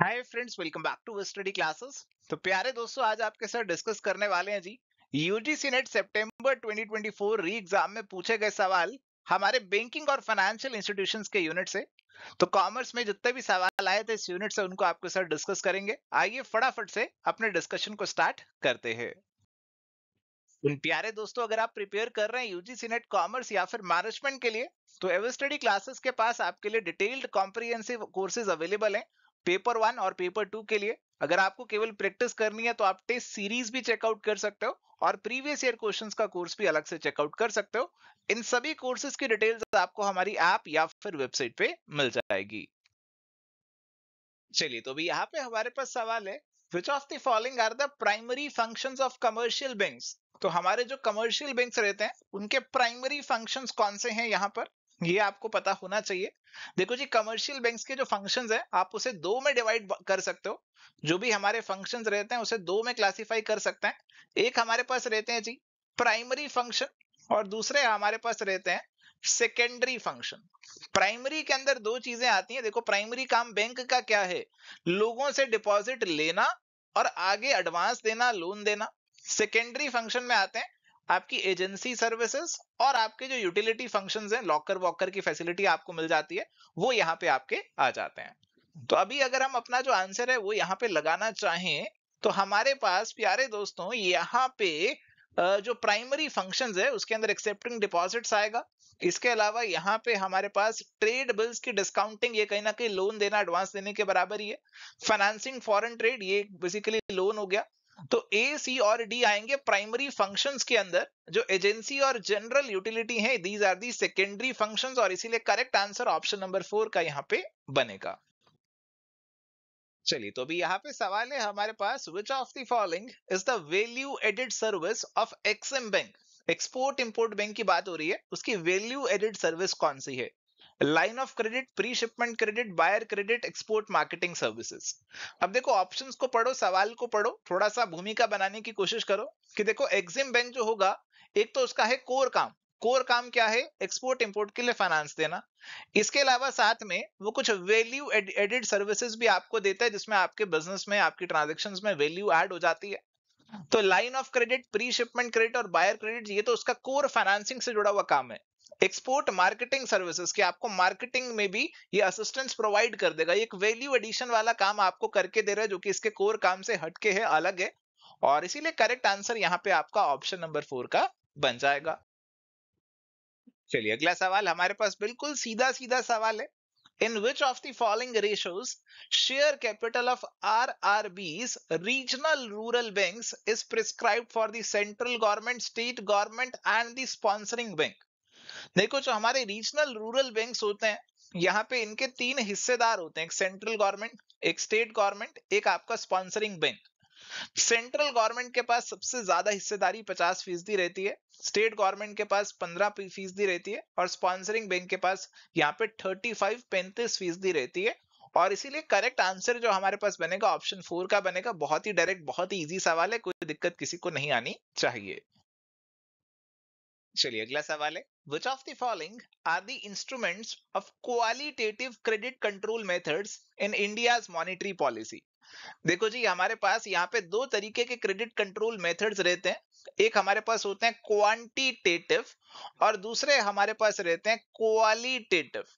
hi friends welcome back to study classes तो प्यारे दोस्तों आज आपके साथ डिस्कस करने वाले हैं जी यूजीसी नेट सितंबर 2024 री एग्जाम में पूछे गए सवाल हमारे बैंकिंग और फाइनेंशियल इंस्टीट्यूशंस के यूनिट से तो कॉमर्स में जितने भी सवाल आए थे इस यूनिट से उनको आपके साथ डिस्कस करेंगे आइए फटाफट से अपने डिस्कशन को स्टार्ट करते हैं उन प्यारे दोस्तों अगर आप प्रिपेयर कर रहे हैं यूजीसी नेट कॉमर्स या फिर मैनेजमेंट के लिए तो एवर स्टडी क्लासेस के पास आपके लिए डिटेल्ड कॉम्प्रिहेंसिव कोर्सेज अवेलेबल हैं पेपर वन और पेपर टू के लिए अगर आपको केवल प्रैक्टिस करनी है तो आप टेस्ट सीरीज भी चेकआउट कर सकते हो और प्रीवियस ईयर क्वेश्चंस का कोर्स भी अलग से चेकआउट कर सकते हो इन सभी कोर्सेज की डिटेल्स आपको हमारी ऐप या फिर वेबसाइट पे मिल जाएगी चलिए तो अभी यहाँ पे हमारे पास सवाल है which of the following are the primary function of commercial bank तो हमारे जो कमर्शियल बैंक रहते हैं उनके प्राइमरी फंक्शन कौन से हैं यहाँ पर ये आपको पता होना चाहिए देखो जी कमर्शियल बैंक्स के जो फंक्शंस हैं आप उसे दो में डिवाइड कर सकते हो जो भी हमारे फंक्शंस रहते हैं उसे दो में क्लासिफाई कर सकते हैं एक हमारे पास रहते हैं जी प्राइमरी फंक्शन और दूसरे हमारे पास रहते हैं सेकेंडरी फंक्शन प्राइमरी के अंदर दो चीजें आती हैं देखो प्राइमरी काम बैंक का क्या है लोगों से डिपॉजिट लेना और आगे एडवांस देना लोन देना सेकेंडरी फंक्शन में आते हैं आपकी एजेंसी सर्विसेज और आपके जो यूटिलिटी फंक्शन हैं लॉकर वॉकर की फैसिलिटी आपको मिल जाती है वो यहाँ पे आपके आ जाते हैं तो अभी अगर हम अपना जो आंसर है वो यहाँ पे लगाना चाहें तो हमारे पास प्यारे दोस्तों यहाँ पे जो प्राइमरी फंक्शन है उसके अंदर एक्सेप्टिंग डिपॉजिट आएगा इसके अलावा यहाँ पे हमारे पास ट्रेड बिल्स की डिस्काउंटिंग ये कहीं ना कहीं लोन देना एडवांस देने के बराबर ही है फाइनेंसिंग फॉरेन ट्रेड ये बेसिकली लोन हो गया तो ए सी और डी आएंगे प्राइमरी फंक्शंस के अंदर जो एजेंसी और जनरल यूटिलिटी है these are the secondary functions और इसीलिए correct answer option number four का यहाँ पे बनेगा चलिए तो अभी यहाँ पे सवाल है हमारे पास which of the following is the value added service of EXIM bank export import bank की बात हो रही है उसकी वैल्यू एडिड सर्विस कौन सी है line of credit pre shipment credit buyer credit export marketing services अब देखो ऑप्शंस को पढ़ो सवाल को पढ़ो थोड़ा सा भूमिका बनाने की कोशिश करो कि देखो एक्सिम बैंक जो होगा एक तो उसका है कोर काम कोर काम क्या है एक्सपोर्ट इंपोर्ट के लिए फाइनेंस देना इसके अलावा साथ में वो कुछ वैल्यू एडेड सर्विसेज भी आपको देता है जिसमें आपके बिजनेस में आपकी ट्रांजेक्शन में वैल्यू एड हो जाती है तो line of credit pre shipment credit और बायर क्रेडिट ये तो उसका कोर फाइनेंसिंग से जुड़ा हुआ काम है एक्सपोर्ट मार्केटिंग सर्विसेज की आपको मार्केटिंग में भी ये असिस्टेंस प्रोवाइड कर देगा एक वैल्यू एडिशन वाला काम आपको करके दे रहा है जो कि इसके कोर काम से हटके है अलग है और इसीलिए करेक्ट आंसर यहाँ पे आपका ऑप्शन नंबर फोर का बन जाएगा चलिए अगला सवाल हमारे पास बिल्कुल सीधा सीधा सवाल है which of the following following share capital of R R regional regional rural bank is prescribe for central government state government and the sponsoring bank देखो जो हमारे रीजनल रूरल बैंक होते हैं यहाँ पे इनके तीन हिस्सेदार होते हैं एक सेंट्रल गवर्नमेंट एक स्टेट गवर्नमेंट एक आपका स्पॉन्सरिंग बैंक सेंट्रल गवर्नमेंट के पास सबसे ज्यादा हिस्सेदारी 50 फीसदी रहती है स्टेट गवर्नमेंट के पास 15 फीसदी रहती है और स्पॉन्सरिंग बैंक के पास यहाँ पे 35 फाइव पैंतीस फीसदी रहती है और इसीलिए करेक्ट आंसर जो हमारे पास बनेगा ऑप्शन फोर का बनेगा बहुत ही डायरेक्ट बहुत ही इजी सवाल है कोई दिक्कत किसी को नहीं आनी चाहिए चलिए अगला सवाल है which of the following are the instruments of qualitative credit control methods in India's monetary policy देखो जी हमारे पास यहाँ पे दो तरीके के क्रेडिट कंट्रोल मेथड्स रहते हैं एक हमारे पास होते हैं क्वांटिटेटिव और दूसरे हमारे पास रहते हैं क्वालिटेटिव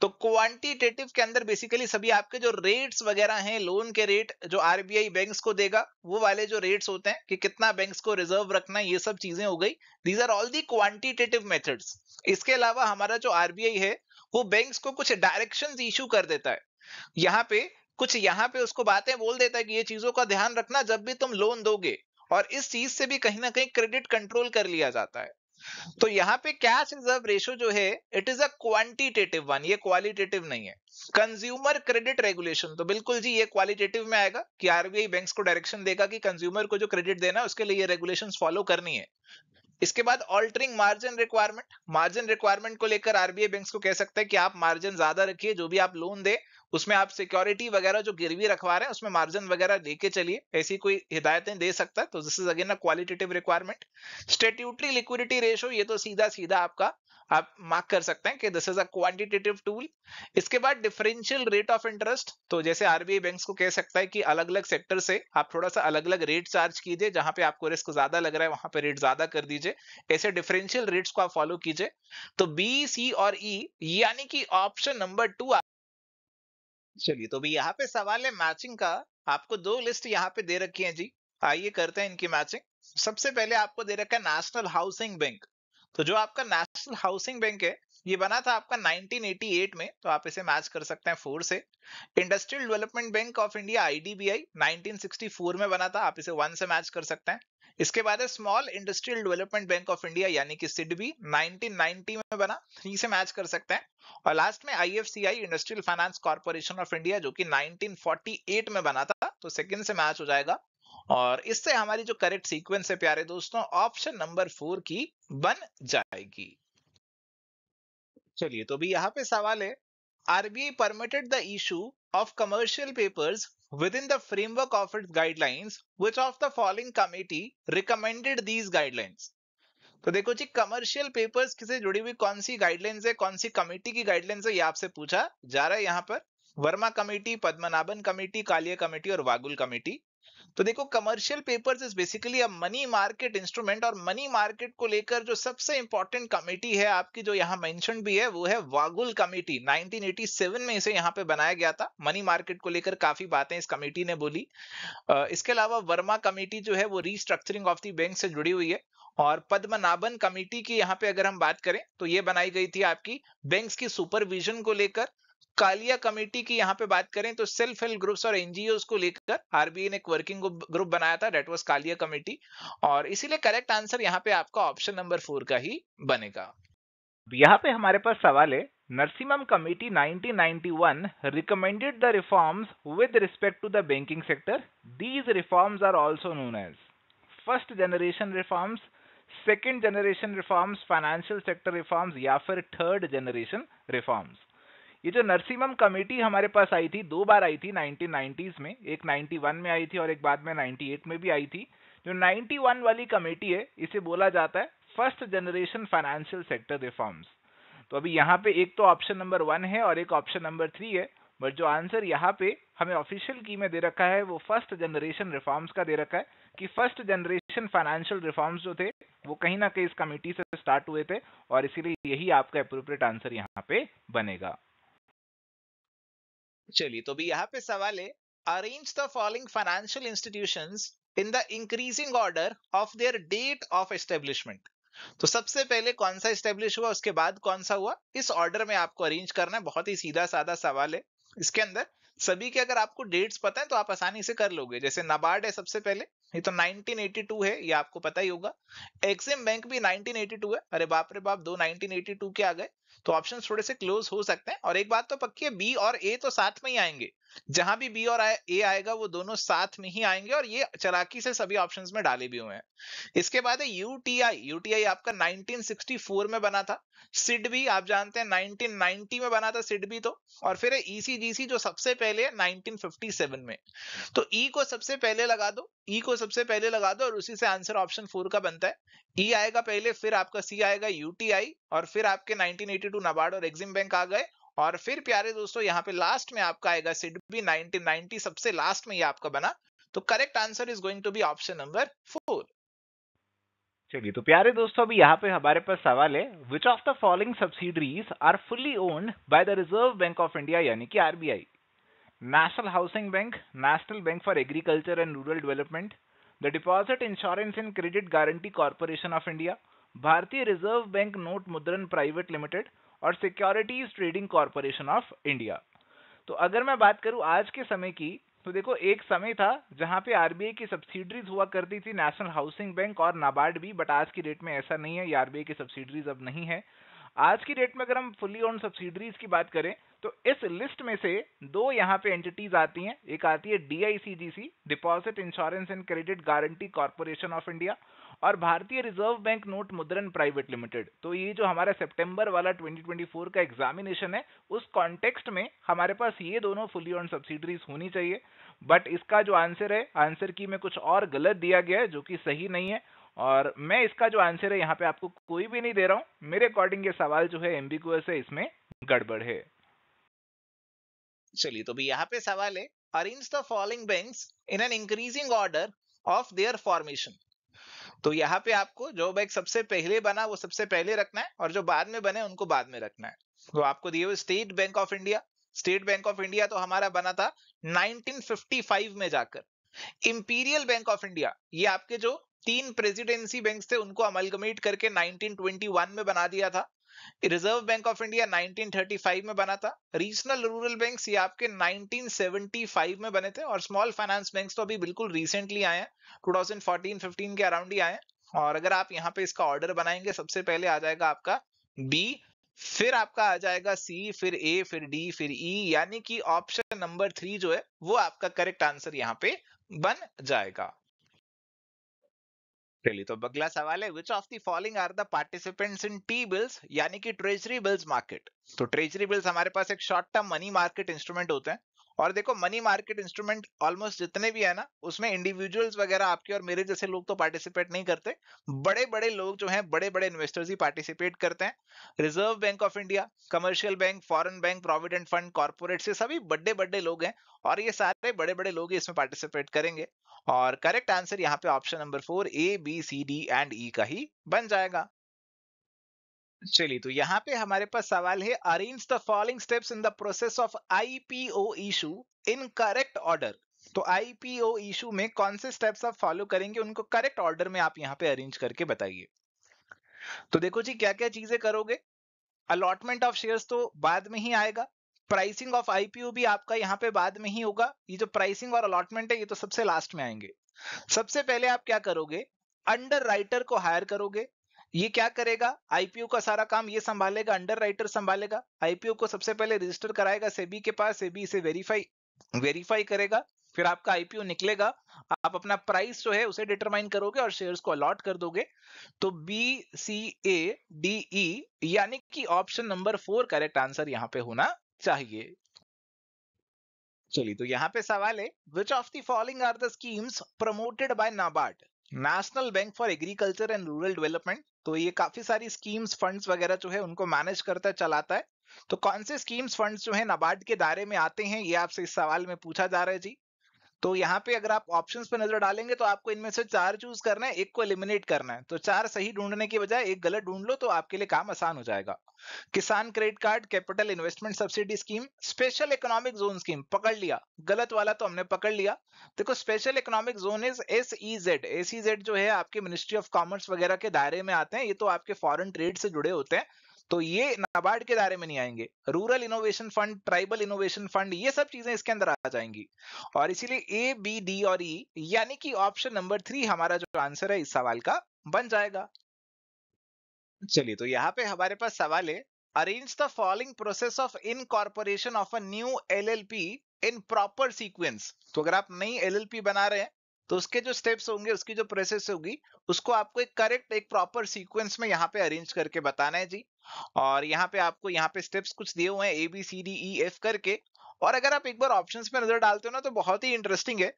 तो क्वांटिटेटिव के अंदर बेसिकली सभी आपके जो रेट्स वगैरह हैं लोन के रेट जो आरबीआई बैंक्स को देगा वो वाले जो रेट्स होते हैं कि कितना बैंक्स को रिजर्व रखना ये सब चीजें हो गई these are all the quantitative methods इसके अलावा हमारा जो आरबीआई है वो बैंक्स को कुछ डायरेक्शन इशू कर देता है यहाँ पे कुछ यहाँ पे उसको बातें बोल देता है कि ये चीजों का ध्यान रखना जब भी तुम लोन दोगे और इस चीज से भी कहीं ना कहीं क्रेडिट कंट्रोल कर लिया जाता है तो यहाँ पे कैश रिजर्व रेशो जो है it is a quantitative one ये क्वालिटेटिव नहीं है कंज्यूमर क्रेडिट रेगुलेशन तो बिल्कुल जी ये क्वालिटेटिव में आएगा कि आरबीआई बैंक्स को डायरेक्शन देगा कि कंज्यूमर को जो क्रेडिट देना है उसके लिए ये रेगुलेशंस फॉलो करनी है इसके बाद altering margin requirement margin requirement को लेकर आरबीआई बैंक्स को कह सकते हैं कि आप मार्जिन ज्यादा रखिए जो भी आप लोन दे उसमें आप सिक्योरिटी वगैरह जो गिरवी रखवा रहे हैं उसमें मार्जिन वगैरह लेके चलिए ऐसी कोई हिदायतें दे सकता है तो this is again a qualitative requirement statutory liquidity ratio ये तो सीधा सीधा आपका आप मार्क कर सकते हैं कि this is a quantitative tool इसके बाद डिफरेंशियल रेट ऑफ इंटरेस्ट तो जैसे आरबीआई बैंक को कह सकता है कि अलग अलग सेक्टर से आप थोड़ा सा अलग अलग रेट चार्ज कीजिए जहां पे आपको रिस्क ज्यादा लग रहा है वहां पे रेट ज्यादा कर दीजिए ऐसे डिफरेंशियल रेट्स को आप फॉलो कीजिए तो बी सी और ई e, यानी कि ऑप्शन नंबर टू चलिए तो भी यहाँ पे सवाल है मैचिंग का आपको दो लिस्ट यहाँ पे दे रखी है जी आइए करते हैं इनकी मैचिंग सबसे पहले आपको दे रखा है नेशनल हाउसिंग बैंक तो जो आपका नेशनल हाउसिंग बैंक है ये बना था आपका 1988 में तो आप इसे मैच कर सकते हैं फोर से industrial development bank of India IDBI 1964 में बना था आप इसे वन से मैच कर सकते हैं इसके बाद है small industrial development bank of India यानी कि सिडबी 1990 में बना थ्री से मैच कर सकते हैं और लास्ट में IFCI industrial finance corporation of India जो कि 1948 में बना था तो सेकंड से मैच हो जाएगा और इससे हमारी जो करेक्ट सीक्वेंस है प्यारे दोस्तों ऑप्शन नंबर फोर की बन जाएगी चलिए तो भी यहाँ पे सवाल है permitted the issue of commercial papers within the framework of it guidelines which of the following committee recommended these guidelines तो देखो जी कमर्शियल पेपर्स किसे जुड़ी हुई कौन सी गाइडलाइंस है कौन सी कमेटी की गाइडलाइंस है ये आपसे पूछा जा रहा है यहाँ पर Verma committee Padmanabhan committee Kalia committee और वागुल कमेटी तो देखो commercial papers is basically a money market instrument और मनी मार्केट को लेकर जो सबसे इंपॉर्टेंट कमेटी है आपकी जो यहाँ मेंशन भी है वो है वागुल कमेटी 1987 में इसे यहाँ पे बनाया गया था मनी मार्केट को लेकर काफी बातें इस कमेटी ने बोली इसके अलावा वर्मा कमेटी जो है वो रीस्ट्रक्चरिंग ऑफ दी बैंक से जुड़ी हुई है और पद्मनाभन कमेटी की यहाँ पे अगर हम बात करें तो ये बनाई गई थी आपकी बैंक्स की सुपरविजन को लेकर कालिया कमेटी की यहाँ पे बात करें तो सेल्फ हेल्प ग्रुप्स और एनजीओ को लेकर आरबीआई ने एक वर्किंग ग्रुप बनाया था डेट वॉज कालिया कमेटी और इसीलिए करेक्ट आंसर यहाँ पे आपका ऑप्शन नंबर फोर का ही बनेगा यहाँ पे हमारे पास सवाल है Narasimham committee 1991 recommended the reforms with respect to the banking sector these reforms are also known as first generation reforms second generation reforms financial sector reforms या फिर थर्ड जनरेशन रिफॉर्म्स ये जो नरसिम्हम कमेटी हमारे पास आई थी दो बार आई थी 1990s में एक 91 में आई थी और एक बाद में 98 में भी आई थी जो 91 वाली कमेटी है इसे बोला जाता है first generation financial sector reforms तो अभी यहाँ पे एक तो ऑप्शन नंबर वन है और एक ऑप्शन नंबर थ्री है बट जो आंसर यहाँ पे हमें ऑफिशियल की में दे रखा है वो फर्स्ट जनरेशन रिफॉर्म्स का दे रखा है कि फर्स्ट जनरेशन फाइनेंशियल रिफॉर्म्स जो थे वो कहीं ना कहीं इस कमेटी से स्टार्ट हुए थे और इसीलिए यही आपका अप्रोप्रिएट आंसर यहाँ पे बनेगा चलिए तो भी यहाँ पे सवाल है arrange the following financial institution in the increasing order of their date of establishment तो सबसे पहले कौन सा स्टेब्लिश हुआ उसके बाद कौन सा हुआ इस ऑर्डर में आपको अरेंज करना है बहुत ही सीधा साधा सवाल है इसके अंदर सभी के अगर आपको डेट्स पता है तो आप आसानी से कर लोगे जैसे नबार्ड है सबसे पहले ये तो 1982 है ये आपको पता ही होगा एक्सिम बैंक भी 1982 है अरे बाप रे बाप दो 1982 के आ गए तो ऑप्शन थोड़े से क्लोज हो सकते हैं और एक बात तो पक्की है बी और ए तो साथ में ही आएंगे जहां भी बी और ए आएगा वो दोनों साथ में ही आएंगे और ये चलाकी से सभी ऑप्शन में डाले भी हुए हैं इसके बाद है यूटीआई यूटीआई आपका 1964 में बना था सिड भी आप जानते हैं 1990 में बना था सिड भी तो और फिर है ईसीजीसी e जो सबसे पहले है 1957 में तो ई e को सबसे पहले लगा दो ई e को सबसे पहले लगा दो और उसी से आंसर ऑप्शन फोर का बनता है ई e आएगा पहले फिर आपका सी आएगा यूटीआई और फिर आपके 1982 नबार्ड और एग्जिम बैंक आ गए और फिर प्यारे दोस्तों यहाँ पे लास्ट में आपका आएगा सिडबी 1990 सबसे लास्ट में ये आपका बना तो correct answer is going to be option number four चलिए तो प्यारे दोस्तों अभी यहाँ पे हमारे पास सवाल है which of the following subsidiaries are fully owned by the reserve bank of India यानी कि RBI national housing bank national bank for agriculture and rural development the deposit insurance and credit guarantee corporation of India Bharatiya reserve bank note Mudran private limited और securities trading corporation of India तो अगर मैं बात करूं आज के समय की तो देखो एक समय था जहां पे आरबीआई की सब्सिडरीज हुआ करती थी नेशनल हाउसिंग बैंक और नाबार्ड भी बट आज की डेट में ऐसा नहीं है आरबीआई की सब्सिडरीज अब नहीं है आज की डेट में अगर हम फुली ओन सब्सिडरीज की बात करें तो इस लिस्ट में से दो यहाँ पे एंटिटीज आती हैं एक आती है DICGC deposit insurance and credit guarantee corporation of India और Bharatiya reserve bank note Mudran private limited तो ये जो हमारा सितंबर वाला 2024 का एग्जामिनेशन है उस कॉन्टेक्स्ट में हमारे पास ये दोनों फुली ऑन सब्सिडरीज होनी चाहिए बट इसका जो आंसर है आंसर की में कुछ और गलत दिया गया है जो कि सही नहीं है और मैं इसका जो आंसर है यहाँ पे आपको कोई भी नहीं दे रहा हूँ मेरे अकॉर्डिंग ये सवाल जो है एमबीक्यूएस है इसमें गड़बड़ है चलिए तो भी यहाँ पे सवाल है arrange the following banks in an increasing order of their formation तो यहाँ पे आपको जो बैंक सबसे पहले बना वो सबसे पहले रखना है और जो बाद में बने उनको बाद में रखना है तो आपको दिए हुए state bank of India state bank of India तो हमारा बना था 1955 में जाकर इंपीरियल बैंक ऑफ इंडिया ये आपके जो तीन प्रेसिडेंसी बैंक थे उनको अमलगमेट करके 1921 में बना दिया था रिजर्व बैंक ऑफ इंडिया 1935 में बना था रीजनल रूरल बैंक ये आपके 1975 में बने थे और स्मॉल फाइनेंस बैंक तो अभी बिल्कुल रिसेंटली आए हैं 2014-15 के अराउंड ही आए हैं और अगर आप यहाँ पे इसका ऑर्डर बनाएंगे सबसे पहले आ जाएगा आपका बी फिर आपका आ जाएगा सी फिर ए फिर डी फिर ई e, यानी कि ऑप्शन नंबर थ्री जो है वो आपका करेक्ट आंसर यहाँ पे बन जाएगा चलिए तो अगला सवाल है which of the following are the participants in T bills यानी कि ट्रेजरी बिल्स मार्केट तो ट्रेजरी बिल्स हमारे पास एक short term money market instrument होते हैं और देखो मनी मार्केट इंस्ट्रूमेंट ऑलमोस्ट जितने भी है ना उसमें इंडिविजुअल्स वगैरह आपके और मेरे जैसे लोग तो पार्टिसिपेट नहीं करते बड़े बड़े लोग जो हैं बड़े बड़े इन्वेस्टर्स ही पार्टिसिपेट करते हैं reserve bank of India commercial bank foreign bank provident fund corporate से सभी बड़े बड़े लोग हैं और ये सारे बड़े बड़े लोग इसमें पार्टिसिपेट करेंगे और करेक्ट आंसर यहाँ पे option number four A B C D and E का ही बन जाएगा चलिए तो यहाँ पे हमारे पास सवाल है arrange the following steps in the process of IPO issue in correct order तो आईपीओ इशू में कौन से स्टेप्स आप फॉलो करेंगे उनको करेक्ट ऑर्डर में आप यहाँ पे अरेंज करके बताइए तो देखो जी क्या क्या चीजें करोगे अलॉटमेंट ऑफ शेयर्स तो बाद में ही आएगा प्राइसिंग ऑफ आईपीओ भी आपका यहाँ पे बाद में ही होगा ये जो प्राइसिंग और अलॉटमेंट है ये तो सबसे लास्ट में आएंगे सबसे पहले आप क्या करोगे अंडर राइटर को हायर करोगे ये क्या करेगा आईपीओ का सारा काम ये संभालेगा अंडर राइटर संभालेगा आईपीओ को सबसे पहले रजिस्टर कराएगा सेबी के पास सेबी इसे वेरीफाई वेरीफाई करेगा फिर आपका आईपीओ निकलेगा आप अपना प्राइस जो है उसे डिटरमाइन करोगे और शेयर्स को अलॉट कर दोगे तो B C A D E यानी कि option number four correct answer यहाँ पे होना चाहिए चलिए तो यहाँ पे सवाल है which of the following are the schemes promoted by NABARD national bank for agriculture and rural development तो ये काफी सारी स्कीम्स फंड्स वगैरह जो है उनको मैनेज करता चलाता है तो कौन से स्कीम्स फंड्स जो है नाबार्ड के दायरे में आते हैं ये आपसे इस सवाल में पूछा जा रहा है जी तो यहाँ पे अगर आप ऑप्शंस पे नजर डालेंगे तो आपको इनमें से चार चूज करना है एक को एलिमिनेट करना है तो चार सही ढूंढने की बजाय एक गलत ढूंढ लो तो आपके लिए काम आसान हो जाएगा Kisan credit card capital investment subsidy scheme special economic zone scheme पकड़ लिया गलत वाला तो हमने पकड़ लिया देखो special economic zone is S E Z S E Z जो है आपके मिनिस्ट्री ऑफ कॉमर्स वगैरह के दायरे में आते हैं ये तो आपके फॉरन ट्रेड से जुड़े होते हैं तो ये नाबार्ड के दायरे में नहीं आएंगे rural innovation fund tribal innovation fund ये सब चीजें इसके अंदर आ जाएंगी और इसीलिए ए बी डी और ई e, यानी कि ऑप्शन नंबर थ्री हमारा जो आंसर है इस सवाल का बन जाएगा चलिए तो यहाँ पे हमारे पास सवाल है arrange the following process of incorporation of a new LLP in proper sequence तो अगर आप नई एलएलपी बना रहे हैं तो उसके जो स्टेप्स होंगे उसकी जो प्रोसेस होगी उसको आपको एक करेक्ट एक प्रॉपर सीक्वेंस में यहाँ पे अरेंज करके बताना है जी और यहाँ पे आपको यहाँ पे स्टेप्स कुछ दिए हुए हैं A B C D E F करके और अगर आप एक बार ऑप्शंस में नजर डालते हो ना तो बहुत ही इंटरेस्टिंग है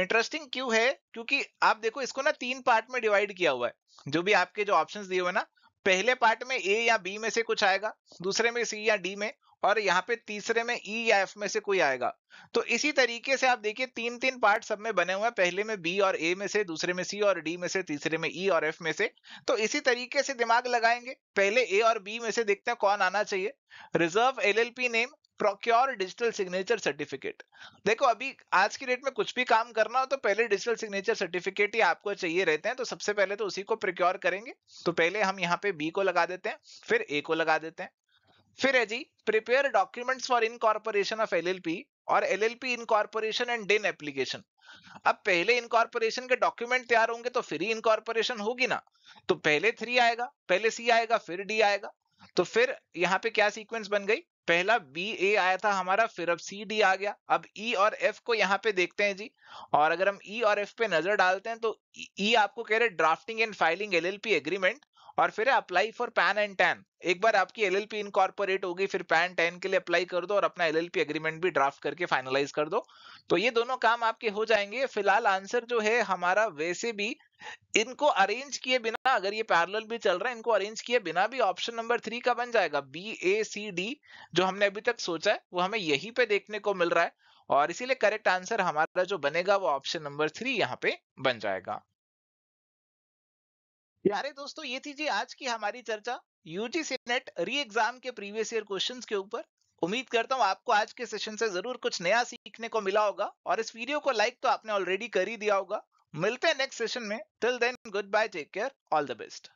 इंटरेस्टिंग क्यों है क्योंकि आप देखो इसको ना तीन पार्ट में डिवाइड किया हुआ है जो भी आपके जो ऑप्शंस दिए हुए ना पहले पार्ट में ए या बी में से कुछ आएगा दूसरे में सी या डी में और यहाँ पे तीसरे में ई e या एफ में से कोई आएगा तो इसी तरीके से आप देखिए तीन तीन पार्ट सब में बने हुए हैं पहले में बी और ए में से दूसरे में सी और डी में से तीसरे में ई e और एफ में से तो इसी तरीके से दिमाग लगाएंगे पहले ए और बी में से देखते हैं कौन आना चाहिए reserve P name procure digital signature certificate देखो अभी आज की डेट में कुछ भी काम करना हो तो पहले डिजिटल सिग्नेचर सर्टिफिकेट ही आपको चाहिए रहते हैं तो सबसे पहले तो उसी को प्रोक्योर करेंगे तो पहले हम यहाँ पे बी को लगा देते हैं फिर ए को लगा देते हैं फिर है G prepare documents for incorporation of LLP और LLP incorporation and DIN application अब पहले इनकॉर्पोरेशन के डॉक्यूमेंट तैयार होंगे तो फिर ही इनकॉर्पोरेशन होगी ना तो पहले थ्री आएगा पहले सी आएगा फिर डी आएगा तो फिर यहाँ पे क्या सीक्वेंस बन गई पहला बी ए आया था हमारा फिर अब सी डी आ गया अब ई e और एफ को यहाँ पे देखते हैं जी और अगर हम ई e और एफ पे नजर डालते हैं तो ई e, e आपको कह रहे drafting and filing LLP agreement और फिर apply for PAN and TAN एक बार आपकी एल पी इनकॉर्पोरेट होगी फिर पैन टैन के लिए अप्लाई कर दो और अपना एल पी एग्रीमेंट भी ड्राफ्ट करके फाइनलाइज कर दो तो ये दोनों काम आपके हो जाएंगे फिलहाल आंसर जो है हमारा वैसे भी इनको अरेंज किए बिना अगर ये पैरेलल भी चल रहा है इनको अरेंज किए बिना भी ऑप्शन नंबर थ्री का बन जाएगा बी ए सी डी जो हमने अभी तक सोचा है वो हमें यही पे देखने को मिल रहा है और इसीलिए करेक्ट आंसर हमारा जो बनेगा वो ऑप्शन नंबर थ्री यहाँ पे बन जाएगा प्यारे दोस्तों ये थी जी आज की हमारी चर्चा यूजीसी नेट री एग्जाम के प्रीवियस ईयर क्वेश्चंस के ऊपर उम्मीद करता हूँ आपको आज के सेशन से जरूर कुछ नया सीखने को मिला होगा और इस वीडियो को लाइक तो आपने ऑलरेडी कर ही दिया होगा मिलते हैं नेक्स्ट सेशन में till then goodbye take care all the best